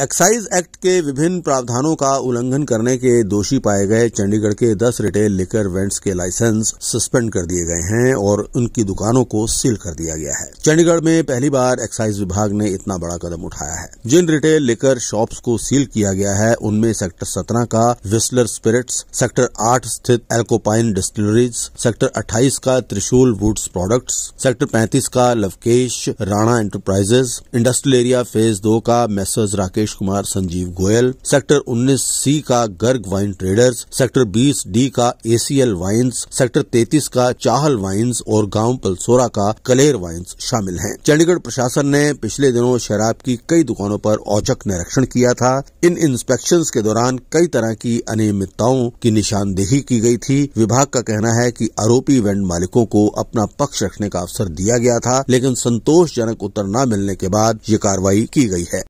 Excise act के विभिन्न प्रावधानों का उल्लंघन करने के दोषी पाए गए चंडीगढ़ के 10 रिटेल लिकर वेंट्स के लाइसेंस सस्पेंड कर दिए गए हैं और उनकी दुकानों को सील कर दिया गया है चंडीगढ़ में पहली बार एक्साइज विभाग ने इतना बड़ा कदम उठाया है जिन रिटेल लिकर शॉप्स को सील किया गया है उनमें सेक्टर सत्रह का विस्लर स्पिरिट्स सेक्टर आठ स्थित एल्कोपाइन डिस्टिलरीज सेक्टर अट्ठाईस का त्रिशूल वुड्स प्रोडक्ट्स सेक्टर पैंतीस का Lovekesh Rana enterprises industrial area phase दो का messrs Rakesh Rajesh Kumar Sanjeev Goyal sector 19 C का Garg wine traders sector 20 D का एसीएल वाइन्स सेक्टर 33 का चाहल वाइन्स और गांव पलसोरा का कलेर वाइन्स शामिल हैं। चंडीगढ़ प्रशासन ने पिछले दिनों शराब की कई दुकानों पर औचक निरीक्षण किया था इन इंस्पेक्शन के दौरान कई तरह की अनियमितताओं की निशानदेही की गयी थी विभाग का कहना है की आरोपी वैंड मालिकों को अपना पक्ष रखने का अवसर दिया गया था लेकिन संतोषजनक उत्तर न मिलने के बाद ये कार्रवाई की गई है